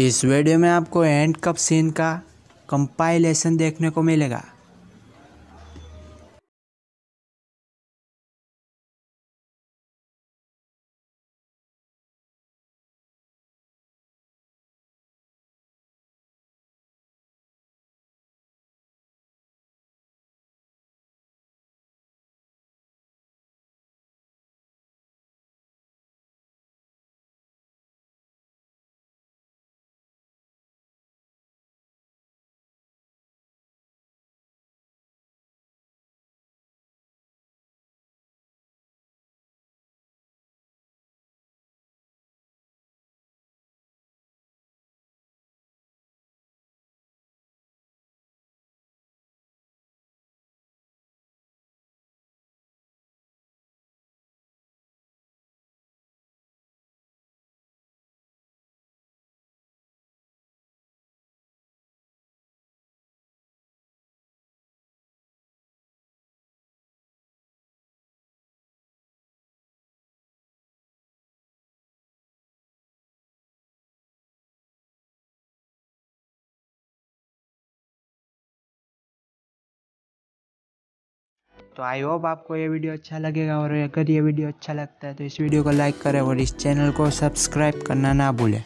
इस वीडियो में आपको एंड कप सीन का कंपाइलेशन देखने को मिलेगा तो आई होप आपको ये वीडियो अच्छा लगेगा और अगर ये वीडियो अच्छा लगता है तो इस वीडियो को लाइक करें और इस चैनल को सब्सक्राइब करना ना भूलें